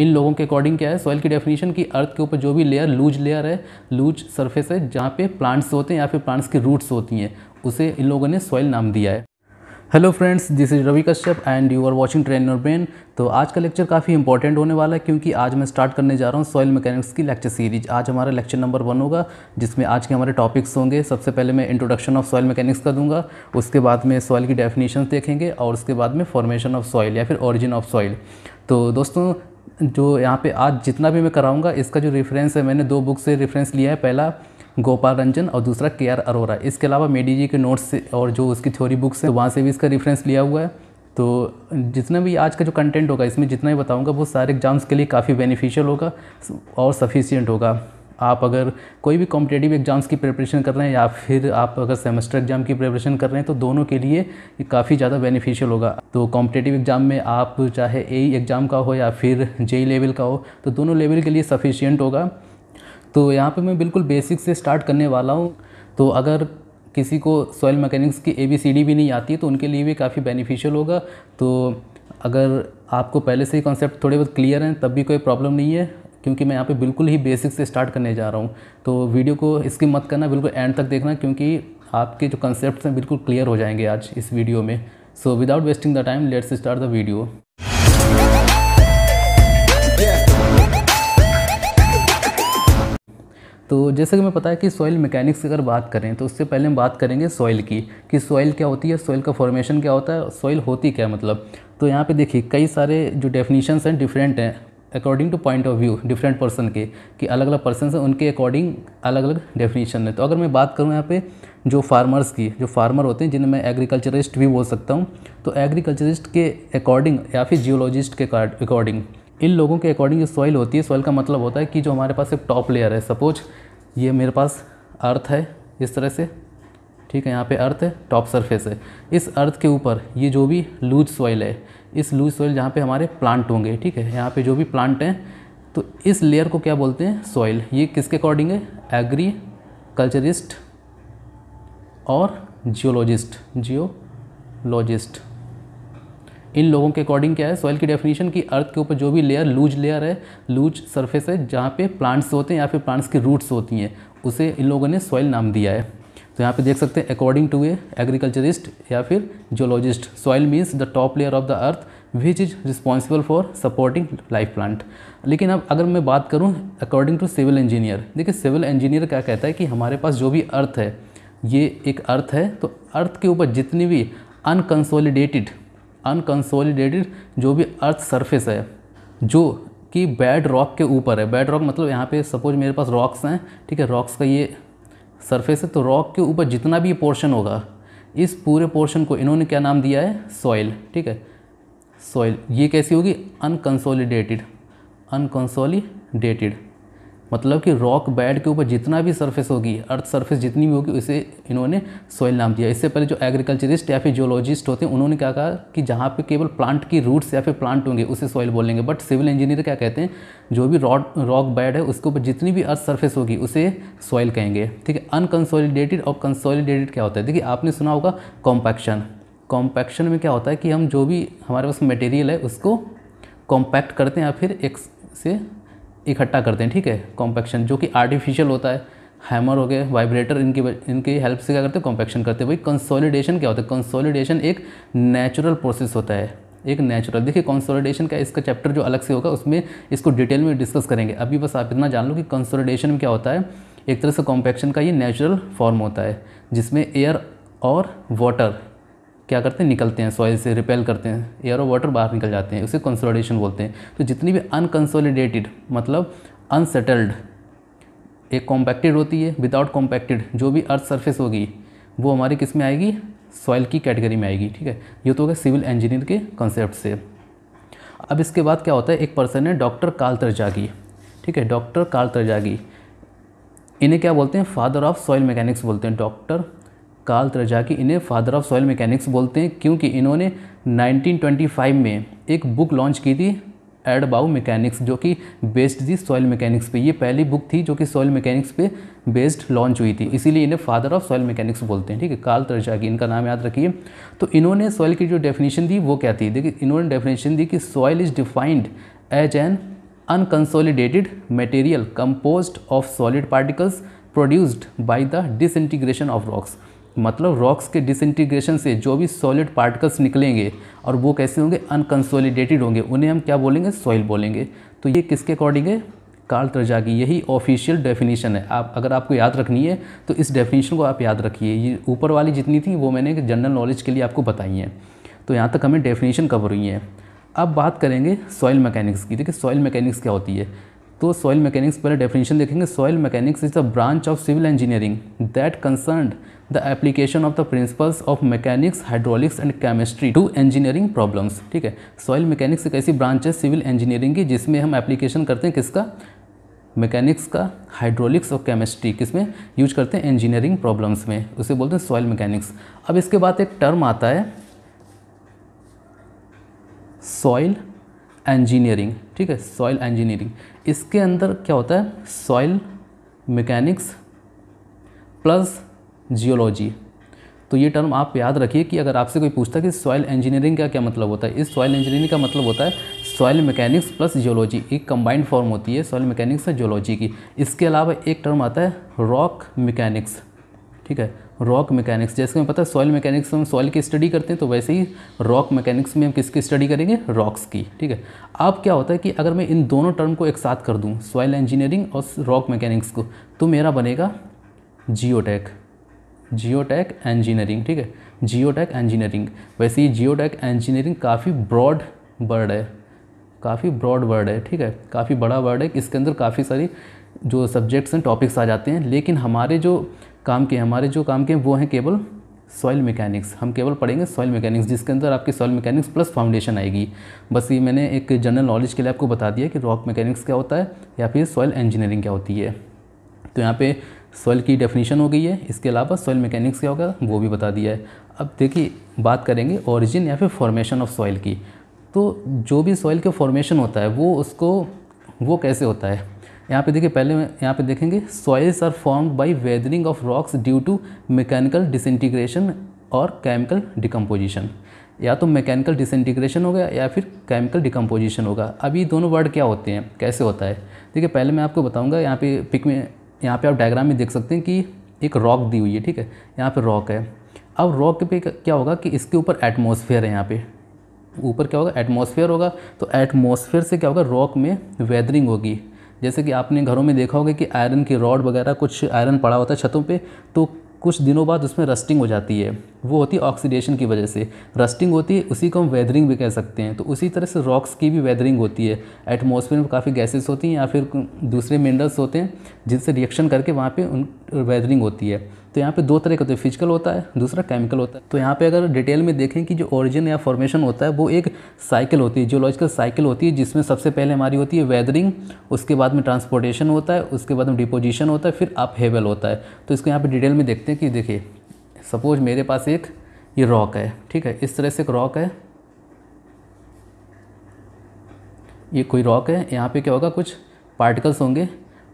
इन लोगों के अकॉर्डिंग क्या है सॉइल की डेफिनेशन की अर्थ के ऊपर जो भी लेयर लूज लेयर है लूज सरफेस है जहाँ पे प्लांट्स होते हैं या फिर प्लांट्स की रूट्स होती हैं उसे इन लोगों ने सॉइल नाम दिया है hello friends this is Ravi Kashyap and you are watching train our brain तो आज का लेक्चर काफ़ी इंपॉर्टेंट होने वाला है क्योंकि आज मैं स्टार्ट करने जा रहा हूँ सॉइल मैकेनिक्स की लेक्चर सीरीज आज हमारा लेक्चर नंबर वन होगा जिसमें आज के हमारे टॉपिक्स होंगे सबसे पहले मैं इंट्रोडक्शन ऑफ सॉइल मैकेनिक्स का दूंगा उसके बाद में सॉइल की डेफिनेशन देखेंगे और उसके बाद में फॉर्मेशन ऑफ सॉइल या फिर ऑरिजिन ऑफ सॉइल तो दोस्तों जो यहाँ पे आज जितना भी मैं कराऊंगा इसका जो रेफरेंस है मैंने दो बुक से रेफरेंस लिया है पहला गोपाल रंजन और दूसरा के आर अरोरा इसके अलावा मेडी जी के नोट्स से और जो उसकी थ्योरी बुक्स है वहाँ से भी इसका रेफरेंस लिया हुआ है तो जितना भी आज का जो कंटेंट होगा इसमें जितना भी बताऊँगा वो सारे एग्ज़ाम्स के लिए काफ़ी बेनिफिशियल होगा और सफिशियंट होगा आप अगर कोई भी कॉम्पिटेटिव एग्ज़ाम्स की प्रिपरेशन कर रहे हैं या फिर आप अगर सेमेस्टर एग्ज़ाम की प्रिपरेशन कर रहे हैं तो दोनों के लिए काफ़ी ज़्यादा बेनिफिशियल होगा तो कॉम्पिटेटिव एग्ज़ाम में आप चाहे ए एग्ज़ाम e का हो या फिर जे लेवल e का हो तो दोनों लेवल के लिए सफिशियंट होगा तो यहाँ पर मैं बिल्कुल बेसिक से स्टार्ट करने वाला हूँ तो अगर किसी को सॉयल मैकेनिक्स की ए बी सी डी भी नहीं आती है तो उनके लिए भी काफ़ी बेनिफिशियल होगा तो अगर आपको पहले से ही कॉन्सेप्ट थोड़े बहुत क्लियर हैं तब भी कोई प्रॉब्लम नहीं है क्योंकि मैं यहाँ पे बिल्कुल ही बेसिक से स्टार्ट करने जा रहा हूँ तो वीडियो को स्किप मत करना बिल्कुल एंड तक देखना क्योंकि आपके जो कंसेप्ट हैं बिल्कुल क्लियर हो जाएंगे आज इस वीडियो में so without wasting the time let's start the video तो जैसे कि मैं पता है कि सॉइल मैकेनिक्स की अगर बात करें तो उससे पहले हम बात करेंगे सॉइल की कि सॉइल क्या होती है सॉइल का फॉर्मेशन क्या होता है सॉइल होती क्या मतलब तो यहाँ पे देखिए कई सारे जो डेफिनीशंस हैं डिफरेंट हैं according to point of view different person के कि अलग अलग पर्सन से उनके अकॉर्डिंग अलग अलग डेफिनेशन है तो अगर मैं बात करूँ यहाँ पे जो फार्मर्स की जो फार्मर होते हैं जिन्हें मैं एग्रीकल्चरिस्ट भी बोल सकता हूँ तो एग्रीकल्चरिस्ट के अकॉर्डिंग या फिर जियोलॉजिस्ट के अकॉर्डिंग इन लोगों के अकॉर्डिंग जो सॉइल होती है सॉइल का मतलब होता है कि जो हमारे पास एक टॉप लेयर है सपोज ये मेरे पास अर्थ है इस तरह से ठीक है यहाँ पे अर्थ है टॉप सरफेस है इस अर्थ के ऊपर ये जो भी लूज सॉइल है इस लूज सॉइल जहाँ पे हमारे प्लांट होंगे ठीक है यहाँ पे जो भी प्लांट हैं तो इस लेयर को क्या बोलते हैं सॉइल ये किसके अकॉर्डिंग है एग्री कल्चरिस्ट और जियोलॉजिस्ट जियोलॉजिस्ट इन लोगों के अकॉर्डिंग क्या है सॉइल की डेफिनेशन कि अर्थ के ऊपर जो भी लेयर लूज लेयर है लूज सरफेस है जहाँ पे प्लांट्स होते हैं या फिर प्लांट्स की रूट्स होती हैं उसे इन लोगों ने सॉइल नाम दिया है तो यहाँ पे देख सकते हैं अकॉर्डिंग टू ए एग्रीकल्चरिस्ट या फिर geologist soil means the top layer of the earth which is responsible for supporting life plant लेकिन अब अगर मैं बात करूँ अकॉर्डिंग टू सिविल इंजीनियर देखिए सिविल इंजीनियर क्या कहता है कि हमारे पास जो भी अर्थ है ये एक अर्थ है तो अर्थ के ऊपर जितनी भी अनकंसोलिडेटेड अनकंसोलिडेटेड जो भी अर्थ सरफेस है जो कि बैड रॉक के ऊपर है बैड रॉक मतलब यहाँ पे सपोज मेरे पास रॉक्स हैं ठीक है रॉक्स का ये सरफेस है तो रॉक के ऊपर जितना भी पोर्शन होगा इस पूरे पोर्शन को इन्होंने क्या नाम दिया है सॉइल ठीक है सॉइल ये कैसी होगी अनकंसोलिडेटेड अनकंसोलिडेटेड मतलब कि रॉक बेड के ऊपर जितना भी सरफेस होगी अर्थ सरफेस जितनी भी होगी उसे इन्होंने सॉइल नाम दिया इससे पहले जो एग्रीकल्चरिस्ट या फिर जोलॉजिस्ट होते हैं उन्होंने क्या कहा कि जहाँ पे केवल प्लांट की रूट्स या फिर प्लांट होंगे उसे सॉइल बोलेंगे बट सिविल इंजीनियर क्या कहते हैं जो भी रॉक रॉक बैड है उसके ऊपर जितनी भी अर्थ सर्फेस होगी उसे सॉइल कहेंगे ठीक है अनकन्सॉलिडेटेड और कंसॉलीडेटेड क्या होता है देखिए आपने सुना होगा कॉम्पैक्शन कॉम्पैक्शन में क्या होता है कि हम जो भी हमारे पास मटेरियल है उसको कॉम्पैक्ट करते हैं या फिर एक से इकट्ठा करते हैं ठीक है कॉम्पैक्शन जो कि आर्टिफिशियल होता है हैमर हो गए वाइब्रेटर इनकी इनकी हेल्प से क्या करते हैं कॉम्पैक्शन करते हैं भाई कंसोलिडेशन क्या होता है कंसोलिडेशन एक नेचुरल प्रोसेस होता है एक नेचुरल देखिए कंसोलिडेशन का इसका चैप्टर जो अलग से होगा उसमें इसको डिटेल में डिस्कस करेंगे अभी बस आप इतना जान लो कि कंसोलिडेशन में क्या होता है एक तरह से कॉम्पैक्शन का ये नेचुरल फॉर्म होता है जिसमें एयर और वाटर क्या करते हैं निकलते हैं सॉइल से रिपेल करते हैं एयर और वाटर बाहर निकल जाते हैं उसे कंसोलिडेशन बोलते हैं तो जितनी भी अनकंसोलिडेटेड मतलब अनसेटल्ड एक कॉम्पैक्टेड होती है विदाउट कॉम्पैक्टेड जो भी अर्थ सर्फेस होगी वो हमारी किस में आएगी सॉइल की कैटेगरी में आएगी ठीक है ये तो होगा सिविल इंजीनियर के कंसेप्ट से अब इसके बाद क्या होता है एक पर्सन है डॉक्टर काल तरजागी ठीक है डॉक्टर काल तरजागी इन्हें क्या बोलते हैं फादर ऑफ सॉइल मैकेनिक्स बोलते हैं डॉक्टर कार्ल त्रजाकी इन्हें फादर ऑफ सॉयल मैकेनिक्स बोलते हैं क्योंकि इन्होंने 1925 में एक बुक लॉन्च की थी एड बाउ मैकेनिक्स जो कि बेस्ड थी सॉयल मैकेनिक्स पे ये पहली बुक थी जो कि सॉयल मैकेनिक्स पे बेस्ड लॉन्च हुई थी इसीलिए इन्हें फादर ऑफ सॉयल मैकेनिक्स बोलते हैं ठीक है काल तरजाकी इनका नाम याद रखिए तो इन्होंने सॉयल की जो डेफिनेशन दी वो क्या थी देखिए इन्होंने डेफिनेशन दी कि soil is defined as an unconsolidated material compose of solid particles produced by the disintegration of rocks मतलब रॉक्स के डिसइंटीग्रेशन से जो भी सॉलिड पार्टिकल्स निकलेंगे और वो कैसे होंगे अनकंसोलिडेटेड होंगे उन्हें हम क्या बोलेंगे सॉइल बोलेंगे तो ये किसके अकॉर्डिंग है कार्ल तर्जा की यही ऑफिशियल डेफिनेशन है आप अगर आपको याद रखनी है तो इस डेफिनेशन को आप याद रखिए ये ऊपर वाली जितनी थी वो मैंने जनरल नॉलेज के लिए आपको बताई हैं तो यहाँ तक हमें डेफिनेशन कवर हुई है अब बात करेंगे सॉइल मैकेनिक्स की देखिए सॉइल मैकेनिक्स क्या होती है तो सॉइल मैकेनिक्स पहले डेफिनेशन देखेंगे soil mechanics is the branch of civil engineering that concern the application of the principles of mechanics hydraulics and chemistry to engineering problems ठीक है सॉइल मैकेनिक्स एक ऐसी ब्रांच है सिविल इंजीनियरिंग की जिसमें हम एप्लीकेशन करते हैं किसका मैकेनिक्स का हाइड्रोलिक्स और केमिस्ट्री किसमें यूज करते हैं इंजीनियरिंग प्रॉब्लम्स में उसे बोलते हैं सॉइल मैकेनिक्स अब इसके बाद एक टर्म आता है सॉइल इंजीनियरिंग ठीक है सॉइल इंजीनियरिंग इसके अंदर क्या होता है सॉइल मैकेनिक्स प्लस जियोलॉजी तो ये टर्म आप याद रखिए कि अगर आपसे कोई पूछता है कि सॉइल इंजीनियरिंग का क्या मतलब होता है इस सॉइल इंजीनियरिंग का मतलब होता है सॉइल मैकेनिक्स प्लस जियोलॉजी एक कंबाइंड फॉर्म होती है सॉइल मैकेनिक्स और जियोलॉजी की इसके अलावा एक टर्म आता है रॉक मैकेनिक्स ठीक है रॉक मैकेनिक्स जैसे हमें पता है सॉइल मैकेनिक्स में हम सॉइल की स्टडी करते हैं तो वैसे ही रॉक मैकेनिक्स में हम किसकी स्टडी करेंगे रॉक्स की ठीक है अब क्या होता है कि अगर मैं इन दोनों टर्म को एक साथ कर दूँ सॉइल इंजीनियरिंग और रॉक मैकेनिक्स को तो मेरा बनेगा जियोटेक जियोटेक इंजीनियरिंग ठीक है जियोटेक इंजीनियरिंग वैसे ही जियोटेक इंजीनियरिंग काफ़ी ब्रॉड वर्ड है काफ़ी ब्रॉड वर्ड है ठीक है काफ़ी बड़ा वर्ड है इसके अंदर काफ़ी सारी जो सब्जेक्ट्स हैं टॉपिक्स आ जाते हैं लेकिन हमारे जो काम के हमारे जो काम के वो हैं केवल सॉइल मैकेनिक्स हम केवल पढ़ेंगे सॉइल मैकेनिक्स जिसके अंदर आपकी सॉइल मैकेनिक्स प्लस फाउंडेशन आएगी बस ये मैंने एक जनरल नॉलेज के लिए आपको बता दिया कि रॉक मैकेनिक्स क्या होता है या फिर सॉइल इंजीनियरिंग क्या होती है तो यहाँ पे सॉइल की डेफिनेशन हो गई है इसके अलावा सॉइल मैकेनिक्स क्या होगा वो भी बता दिया है अब देखिए बात करेंगे ओरिजिन या फिर फॉर्मेशन ऑफ सॉइल की तो जो भी सॉइल के फॉर्मेशन होता है वो उसको वो कैसे होता है यहाँ पे देखिए पहले यहाँ पे देखेंगे soils are form by weathering of rocks due to mechanical disintegration और केमिकल डिकम्पोजिशन या तो मैकेनिकल डिसइंटीग्रेशन होगा या फिर केमिकल डिकम्पोजिशन होगा अब ये दोनों वर्ड क्या होते हैं कैसे होता है देखिए पहले मैं आपको बताऊंगा यहाँ पे पिक में यहाँ पे आप डायग्राम में देख सकते हैं कि एक रॉक दी हुई है ठीक है यहाँ पे रॉक है अब रॉक पे क्या होगा कि इसके ऊपर एटमॉस्फेयर है यहाँ पे ऊपर क्या होगा एटमॉस्फेयर होगा तो एटमॉस्फेयर से क्या होगा रॉक में वेदरिंग होगी जैसे कि आपने घरों में देखा होगा कि आयरन की रॉड वगैरह कुछ आयरन पड़ा होता है छतों पे तो कुछ दिनों बाद उसमें रस्टिंग हो जाती है वो होती है ऑक्सीडेशन की वजह से रस्टिंग होती है उसी को हम वेदरिंग भी कह सकते हैं तो उसी तरह से रॉक्स की भी वेदरिंग होती है एटमॉस्फेयर में काफ़ी गैसेस होती हैं या फिर दूसरे मिनरल्स होते हैं जिनसे रिएक्शन करके वहाँ पर उन वेदरिंग होती है तो यहाँ पे दो तरह का होते हैं फिजिकल होता है दूसरा केमिकल होता है तो यहाँ पे अगर डिटेल में देखें कि जो ओरिजिन या फॉर्मेशन होता है वो एक साइकिल होती है जियोलॉजिकल साइकिल होती है जिसमें सबसे पहले हमारी होती है वेदरिंग उसके बाद में ट्रांसपोर्टेशन होता है उसके बाद में डिपोजिशन होता है फिर आप हेवल होता है तो इसको यहाँ पर डिटेल में देखते हैं कि देखिए सपोज मेरे पास एक ये रॉक है ठीक है इस तरह से एक रॉक है ये कोई रॉक है यहाँ पे क्या होगा कुछ पार्टिकल्स होंगे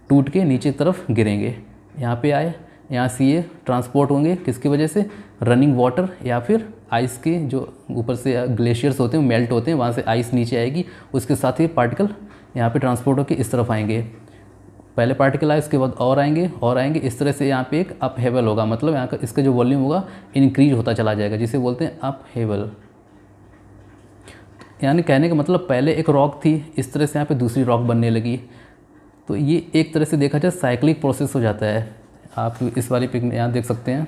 टूट के नीचे तरफ गिरेंगे यहाँ पे आए यहाँ सी ए ट्रांसपोर्ट होंगे किसकी वजह से रनिंग वाटर या फिर आइस के जो ऊपर से ग्लेशियर्स होते हैं मेल्ट होते हैं वहाँ से आइस नीचे आएगी उसके साथ ही पार्टिकल यहाँ पे ट्रांसपोर्ट होकर इस तरफ आएंगे पहले पार्टिकल आए उसके बाद और आएंगे और आएंगे इस तरह से यहाँ पे एक अप हेवल होगा मतलब यहाँ का इसका जो वॉल्यूम होगा इंक्रीज होता चला जाएगा जिसे बोलते हैं अप हेवल यानी कहने का मतलब पहले एक रॉक थी इस तरह से यहाँ पे दूसरी रॉक बनने लगी तो ये एक तरह से देखा जाए साइक्लिक प्रोसेस हो जाता है आप इस वाली पिक में यहाँ देख सकते हैं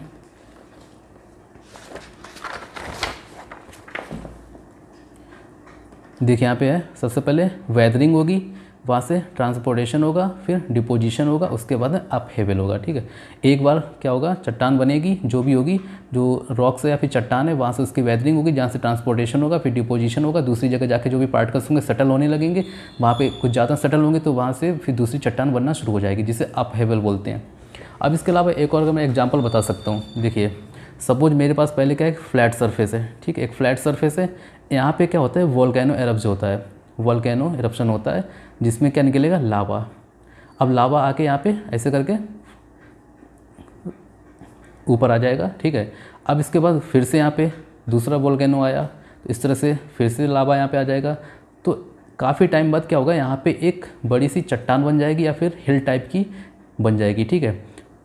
देखिए यहाँ पे है सबसे पहले वेदरिंग होगी वहाँ से ट्रांसपोर्टेशन होगा फिर डिपोजिशन होगा उसके बाद अप हेवल होगा ठीक है एक बार क्या होगा चट्टान बनेगी जो भी होगी जो रॉक्स है या फिर चट्टान है वहाँ से उसकी वेदरिंग होगी जहाँ से ट्रांसपोर्टेशन होगा फिर डिपोजिशन होगा दूसरी जगह जाके जो भी पार्टिकल्स होंगे सेटल होने लगेंगे वहाँ पर कुछ ज़्यादा सेटल होंगे तो वहाँ से फिर दूसरी चट्टान बनना शुरू हो जाएगी जिसे अप हेवल बोलते हैं अब इसके अलावा एक और मैं एग्जाम्पल बता सकता हूँ देखिए सपोज मेरे पास पहले क्या एक फ्लैट सरफेस है ठीक एक फ्लैट सरफेस है यहाँ पे क्या होता है वॉलकैनो एरप्स होता है वॉलकैनो एरप्शन होता है जिसमें क्या निकलेगा लावा अब लावा आके यहाँ पे ऐसे करके ऊपर आ जाएगा ठीक है अब इसके बाद फिर से यहाँ पे दूसरा वॉलकैनो आया तो इस तरह से फिर से लावा यहाँ पे आ जाएगा तो काफ़ी टाइम बाद क्या होगा यहाँ पर एक बड़ी सी चट्टान बन जाएगी या फिर हिल टाइप की बन जाएगी ठीक है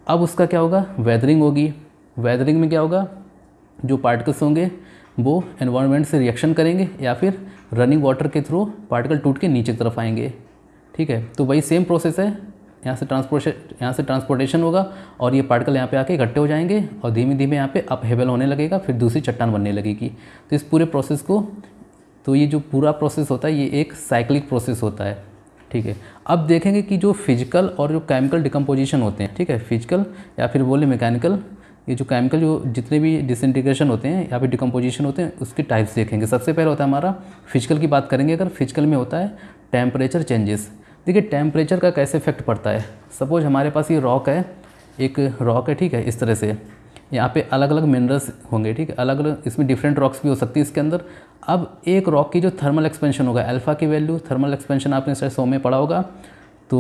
अब उसका क्या होगा वेदरिंग होगी वेदरिंग में क्या होगा जो पार्टिकल्स होंगे वो एनवायरनमेंट से रिएक्शन करेंगे या फिर रनिंग वाटर के थ्रू पार्टिकल टूट के नीचे की तरफ आएंगे ठीक है तो वही सेम प्रोसेस है यहाँ से ट्रांसपोर्टेशन यहाँ से ट्रांसपोर्टेशन होगा और ये पार्टिकल यहाँ पे आके इकट्ठे हो जाएंगे और धीमे धीमे यहाँ पे अपहेबल होने लगेगा फिर दूसरी चट्टान बनने लगेगी तो इस पूरे प्रोसेस को तो ये जो पूरा प्रोसेस होता है ये एक साइक्लिक प्रोसेस होता है ठीक है अब देखेंगे कि जो फिजिकल और जो केमिकल डिकम्पोजिशन होते हैं ठीक है फिजिकल या फिर बोले मैकेनिकल ये जो केमिकल जो जितने भी डिसइंटीग्रेशन होते हैं या फिर डिकम्पोजिशन होते हैं उसके टाइप्स देखेंगे सबसे पहले होता है हमारा फिजिकल की बात करेंगे अगर फिजिकल में होता है टेम्परेचर चेंजेस देखिए टेम्परेचर का कैसे इफेक्ट पड़ता है सपोज हमारे पास ये रॉक है एक रॉक है ठीक है इस तरह से यहाँ पे अलग अलग मिनरल्स होंगे ठीक है अलग अलग इसमें डिफरेंट रॉक्स भी हो सकती है इसके अंदर अब एक रॉक की जो थर्मल एक्सपेंशन होगा अल्फ़ा की वैल्यू थर्मल एक्सपेंशन आपने सर सौ में पढ़ा होगा तो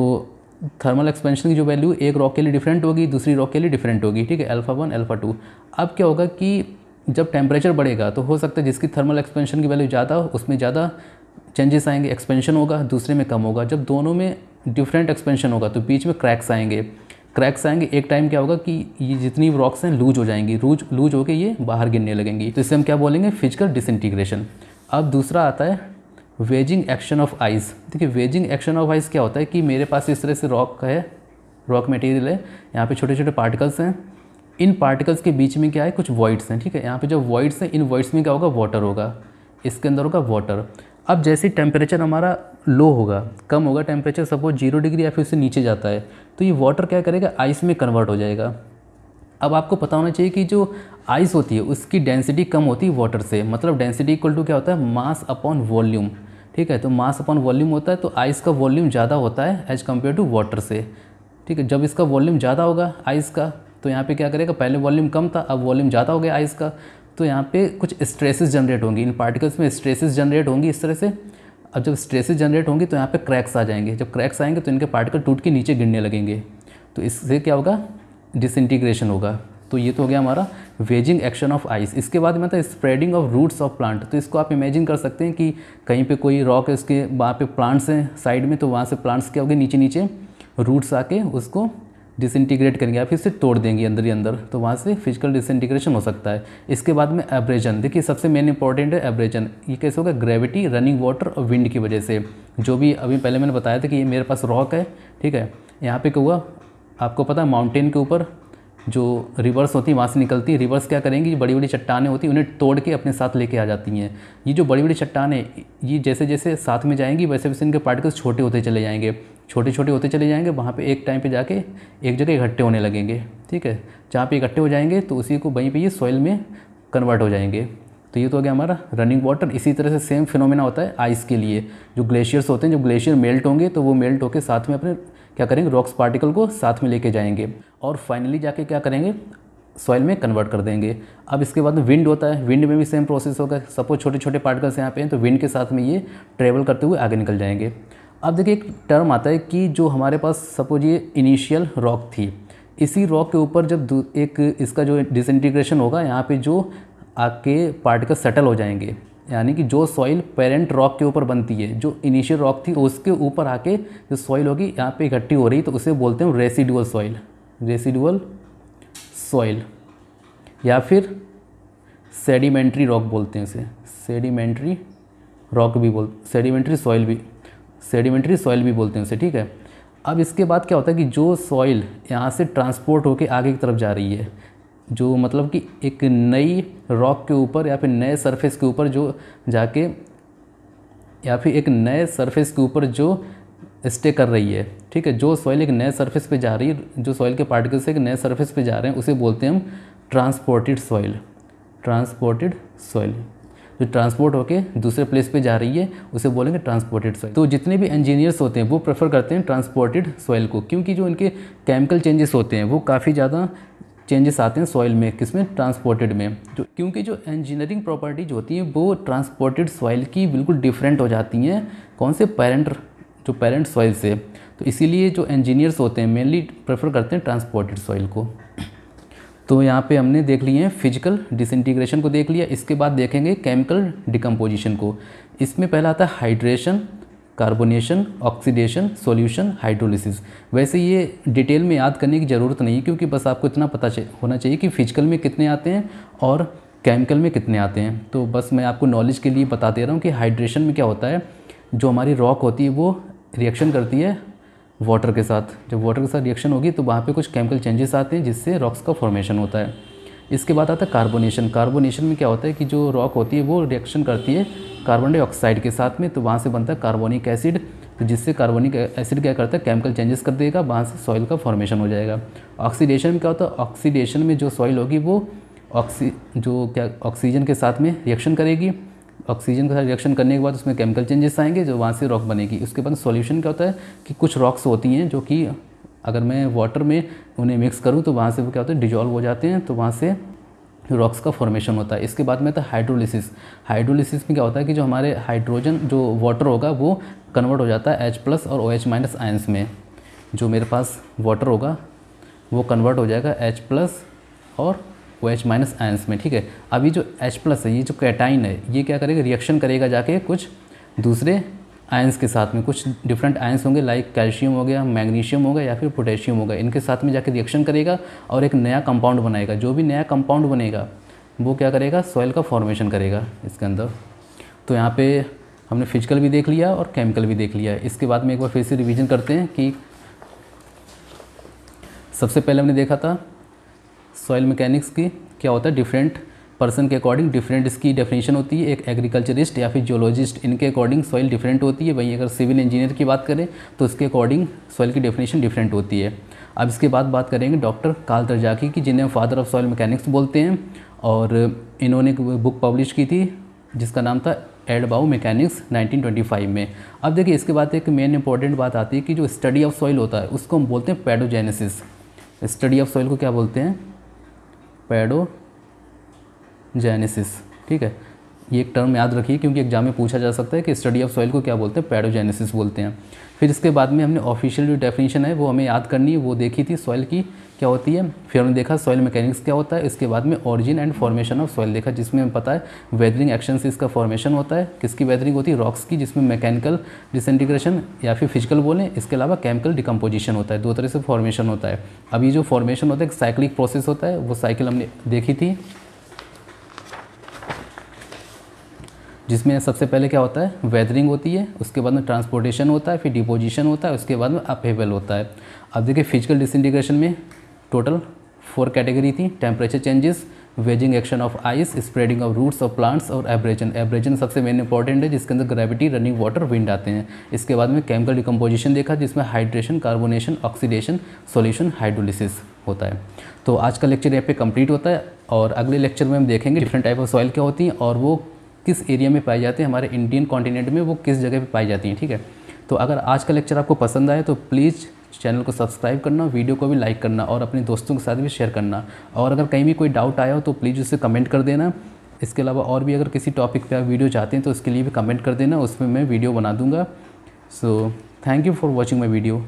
थर्मल एक्सपेंशन की जो वैल्यू एक रॉक के लिए डिफरेंट होगी दूसरी रॉक के लिए डिफरेंट होगी ठीक है अल्फ़ा वन अल्फ़ा टू अब क्या होगा कि जब टेम्परेचर बढ़ेगा तो हो सकता है जिसकी थर्मल एक्सपेंशन की वैल्यू ज़्यादा हो उसमें ज़्यादा चेंजेस आएंगे एक्सपेंशन होगा दूसरे में कम होगा जब दोनों में डिफरेंट एक्सपेंशन होगा तो बीच में क्रैक्स आएंगे क्रैक्स आएंगे एक टाइम क्या होगा कि ये जितनी रॉक्स हैं लूज हो जाएंगी लूज लूज होकर ये बाहर गिरने लगेंगी तो इसे हम क्या बोलेंगे फिजिकल डिसइंटीग्रेशन अब दूसरा आता है वेजिंग एक्शन ऑफ आइस देखिए वेजिंग एक्शन ऑफ आइस क्या होता है कि मेरे पास इस तरह से रॉक है रॉक मटेरियल है यहाँ पे छोटे छोटे पार्टिकल्स हैं इन पार्टिकल्स के बीच में क्या है कुछ वॉइड्स हैं ठीक है यहाँ पे जो वॉइड्स हैं इन वॉइड्स में क्या होगा वाटर होगा इसके अंदर होगा वाटर अब जैसे टेम्परेचर हमारा लो होगा कम होगा टेम्परेचर सपोज जीरो डिग्री या फिर उससे नीचे जाता है तो ये वाटर क्या करेगा आइस में कन्वर्ट हो जाएगा अब आपको पता होना चाहिए कि जो आइस होती है उसकी डेंसिटी कम होती है वाटर से मतलब डेंसिटी इक्वल टू क्या होता है मास अपॉन वॉल्यूम ठीक है तो मास अपॉन वॉल्यूम होता है तो आइस का वॉल्यूम ज़्यादा होता है एज़ कम्पेयर टू वाटर से ठीक है जब इसका वॉल्यूम ज़्यादा होगा आइस का तो यहाँ पे क्या करेगा पहले वॉल्यूम कम था अब वॉल्यूम ज़्यादा हो गया आइस का तो यहाँ पे कुछ स्ट्रेसेस जनरेट होंगी इन पार्टिकल्स में स्ट्रेसेस जनरेट होंगी इस तरह से अब जब स्ट्रेसेस जनरेट होंगी तो यहाँ पे क्रैक्स आ जाएंगे जब क्रैक्स आएंगे तो इनके पार्टिकल टूट के नीचे गिरने लगेंगे तो इससे क्या होगा डिसइंटीग्रेशन होगा तो ये तो हो गया हमारा वेजिंग एक्शन ऑफ आइस इसके बाद में था spreading of roots of plant तो इसको आप इमेजिन कर सकते हैं कि कहीं पे कोई रॉक है उसके वहाँ पे प्लांट्स हैं साइड में तो वहाँ से प्लांट्स क्या हो गए नीचे नीचे रूट्स आके उसको डिसइंटीग्रेट करेंगे या फिर इसे तोड़ देंगे अंदर ही अंदर तो वहाँ से फिजिकल डिसइंटीग्रेशन हो सकता है इसके बाद में एब्रेजन देखिए सबसे मेन इंपॉर्टेंट है एब्रेजन ये कैसे होगा ग्रेविटी रनिंग वाटर और विंड की वजह से जो भी अभी पहले मैंने बताया था कि ये मेरे पास रॉक है ठीक है यहाँ पे क्या हुआ आपको पता है माउंटेन के ऊपर जो रिवर्स होती है वहाँ से निकलती है रिवर्स क्या करेंगी बड़ी बड़ी चट्टानें होती हैं उन्हें तोड़ के अपने साथ लेके आ जाती हैं ये जो बड़ी बड़ी चट्टानें ये जैसे जैसे साथ में जाएंगी वैसे वैसे इनके पार्टिकल्स छोटे होते चले जाएंगे छोटे छोटे होते चले जाएंगे वहाँ पे एक टाइम पे जाके एक जगह इकट्ठे होने लगेंगे ठीक है जहाँ पे इकट्ठे हो जाएंगे तो उसी को वहीं पे ये सॉइल में कन्वर्ट हो जाएंगे तो ये तो हो गया हमारा रनिंग वाटर इसी तरह से सेम फिनोमेना होता है आइस के लिए जो ग्लेशियर्स होते हैं जब ग्लेशियर मेल्ट होंगे तो वो मेल्ट होकर साथ में अपने क्या करेंगे रॉक्स पार्टिकल को साथ में लेके जाएंगे और फाइनली जाके क्या करेंगे सॉइल में कन्वर्ट कर देंगे अब इसके बाद विंड होता है विंड में भी सेम प्रोसेस होगा सपोज छोटे छोटे पार्टिकल्स यहाँ पे हैं तो विंड के साथ में ये ट्रेवल करते हुए आगे निकल जाएंगे अब देखिए एक टर्म आता है कि जो हमारे पास सपोज ये इनिशियल रॉक थी इसी रॉक के ऊपर जब एक इसका जो डिसइंटीग्रेशन होगा यहाँ पे जो आपके पार्टिकल सेटल हो जाएंगे यानी कि जो सॉइल पेरेंट रॉक के ऊपर बनती है जो इनिशियल रॉक थी उसके ऊपर आके जो सॉइल होगी यहाँ पे इकट्ठी हो रही तो उसे बोलते हैं रेसिडुअल सॉइल रेसिडुअल सॉइल या फिर सेडिमेंट्री रॉक बोलते हैं उसे सेडिमेंट्री रॉक भी बोल सेडिमेंट्री सॉइल भी सेडिमेंट्री सॉइल भी बोलते हैं उसे ठीक है अब इसके बाद क्या होता है कि जो सॉइल यहाँ से ट्रांसपोर्ट होकर आगे की तरफ जा रही है जो मतलब कि एक नई रॉक के ऊपर या फिर नए सरफेस के ऊपर जो जाके या फिर एक नए सरफेस के ऊपर जो स्टे कर रही है ठीक है जो सॉइल एक नए सरफेस पे जा रही है जो सॉइल के पार्टिकल से एक नए सरफेस पे जा रहे हैं उसे बोलते हैं हम ट्रांसपोर्टेड सॉइल ट्रांसपोर्टेड सॉइल जो ट्रांसपोर्ट होकर दूसरे प्लेस पे जा रही है उसे बोलेंगे ट्रांसपोर्टेड सॉइल तो जितने भी इंजीनियर्स होते हैं वो प्रेफर करते हैं ट्रांसपोर्टेड सॉइल को क्योंकि जो इनके केमिकल चेंजेस होते हैं वो काफ़ी ज़्यादा चेंजेस आते हैं सॉइल में किसमें ट्रांसपोर्टेड में जो तो क्योंकि जो इंजीनियरिंग प्रॉपर्टीज होती हैं वो ट्रांसपोर्टेड सॉइल की बिल्कुल डिफरेंट हो जाती हैं कौन से पेरेंट जो पेरेंट सॉइल से तो इसीलिए जो इंजीनियर्स होते हैं मेनली प्रेफर करते हैं ट्रांसपोर्टेड सॉइल को तो यहाँ पे हमने देख लिए हैं फिजिकल डिसइंटीग्रेशन को देख लिया इसके बाद देखेंगे केमिकल डिकम्पोजिशन को इसमें पहला आता है hydration carbonation oxidation solution hydrolysis वैसे ये डिटेल में याद करने की ज़रूरत नहीं क्योंकि बस आपको इतना पता होना चाहिए कि फिजिकल में कितने आते हैं और केमिकल में कितने आते हैं तो बस मैं आपको नॉलेज के लिए बता दे रहा हूँ कि हाइड्रेशन में क्या होता है जो हमारी रॉक होती है वो रिएक्शन करती है वाटर के साथ जब वाटर के साथ रिएक्शन होगी तो वहाँ पे कुछ केमिकल चेंजेस आते हैं जिससे रॉक्स का फॉर्मेशन होता है इसके बाद आता है कार्बोनेशन कार्बोनेशन में क्या होता है कि जो रॉक होती है वो रिएक्शन करती है कार्बन डाइऑक्साइड के साथ में तो वहाँ से बनता है कार्बोनिक एसिड तो जिससे कार्बोनिक एसिड क्या करता है केमिकल चेंजेस कर देगा वहाँ से सॉइल का फॉर्मेशन हो जाएगा ऑक्सीडेशन में क्या होता है ऑक्सीडेशन में जो सॉइल होगी वो ऑक्सी जो क्या ऑक्सीजन के साथ में रिएक्शन करेगी ऑक्सीजन के साथ रिएक्शन करने के बाद उसमें केमिकल चेंजेस आएंगे जो वहाँ से रॉक बनेगी उसके बाद सॉल्यूशन क्या होता है कि कुछ रॉक्स होती हैं जो कि अगर मैं वाटर में उन्हें मिक्स करूँ तो वहाँ से वो क्या होता है डिजॉल्व हो जाते हैं तो वहाँ से रॉक्स का फॉर्मेशन होता है इसके बाद में आता है हाइड्रोलिसिस हाइड्रोलिसिस में क्या होता है कि जो हमारे हाइड्रोजन जो वाटर होगा वो कन्वर्ट हो जाता है एच प्लस और ओ एच माइनस आयंस में जो मेरे पास वाटर होगा वो कन्वर्ट हो जाएगा एच प्लस और वो एच माइनस आयंस में ठीक है अब ये जो H प्लस है ये जो कैटाइन है ये क्या करेगा रिएक्शन करेगा जाके कुछ दूसरे आयंस के साथ में कुछ डिफरेंट आयंस होंगे लाइक कैल्शियम हो गया मैग्नीशियम हो गया या फिर पोटेशियम होगा इनके साथ में जाके रिएक्शन करेगा और एक नया कंपाउंड बनाएगा जो भी नया कंपाउंड बनेगा वो क्या करेगा सॉइल का फॉर्मेशन करेगा इसके अंदर तो यहाँ पे हमने फिजिकल भी देख लिया और केमिकल भी देख लिया इसके बाद में एक बार फिर से रिविजन करते हैं कि सबसे पहले हमने देखा था सॉइल मैकेनिक्स की क्या होता है डिफरेंट पर्सन के अकॉर्डिंग डिफरेंट इसकी डेफिनेशन होती है एक एग्रीकल्चरिस्ट या फिर जियोलॉजिस्ट इनके अकॉर्डिंग सॉइल डिफरेंट होती है वहीं अगर सिविल इंजीनियर की बात करें तो उसके अकॉर्डिंग सॉइल की डेफिनेशन डिफरेंट होती है अब इसके बाद बात करेंगे डॉक्टर काल तरजाकी की जिन्हें फादर ऑफ सॉइल मैकेनिक्स बोलते हैं और इन्होंने बुक पब्लिश की थी जिसका नाम था एडबाउ मैकेनिक्स 1925 में अब देखिए इसके बाद एक मेन इंपॉर्टेंट बात आती है कि जो स्टडी ऑफ सॉइल होता है उसको हम बोलते हैं पेडोजेनेसिस स्टडी ऑफ सॉइल को क्या बोलते हैं पैडोजेनेसिस ठीक है ये एक टर्म याद रखिए क्योंकि एग्जाम में पूछा जा सकता है कि स्टडी ऑफ सॉइल को क्या बोलते हैं पैडोजेनेसिस बोलते हैं फिर इसके बाद में हमने ऑफिशियल जो डेफिनेशन है वो हमें याद करनी है वो देखी थी सॉइल की क्या होती है फिर हमने देखा सॉइल मैकेनिक्स क्या होता है इसके बाद में origin and formation of soil देखा जिसमें हमें पता है वेदरिंग एक्शन से इसका फॉर्मेशन होता है किसकी वेदरिंग होती है रॉक्स की जिसमें मैकेनिकल डिसइंटीग्रेशन या फिर फिजिकल बोलें इसके अलावा केमिकल डिकम्पोजिशन होता है दो तरह से फॉर्मेशन होता है अब ये जो फॉर्मेशन होता है एक साइक्लिक प्रोसेस होता है वो साइकिल हमने देखी थी जिसमें सबसे पहले क्या होता है वेदरिंग होती है उसके बाद में ट्रांसपोर्टेशन होता है फिर डिपोजिशन होता है उसके बाद में अपेबल होता है अब देखिए फिजिकल डिसइंटीग्रेशन में टोटल फोर कैटेगरी थी temperature changes wedging action of ice spreading of roots of plants और एब्रेजन एब्रेजन सबसे मेन इंपॉर्टेंट है जिसके अंदर ग्रेविटी रनिंग वाटर विंड आते हैं इसके बाद में केमिकल डिकम्पोजिशन देखा जिसमें hydration carbonation oxidation solution hydrolysis होता है तो आज का लेक्चर यहाँ पे कंप्लीट होता है और अगले लेक्चर में हम देखेंगे डिफरेंट टाइप ऑफ सॉइल क्या होती हैं और वो किस एरिया में पाई जाती हैं हमारे इंडियन कॉन्टिनेंट में वो किस जगह पर पाई जाती हैं ठीक है तो अगर आज का लेक्चर आपको पसंद आए तो प्लीज़ चैनल को सब्सक्राइब करना वीडियो को भी लाइक करना और अपने दोस्तों के साथ भी शेयर करना और अगर कहीं भी कोई डाउट आया हो तो प्लीज़ उसे कमेंट कर देना इसके अलावा और भी अगर किसी टॉपिक पे आप वीडियो चाहते हैं तो उसके लिए भी कमेंट कर देना उसमें मैं वीडियो बना दूँगा so thank you for watching my video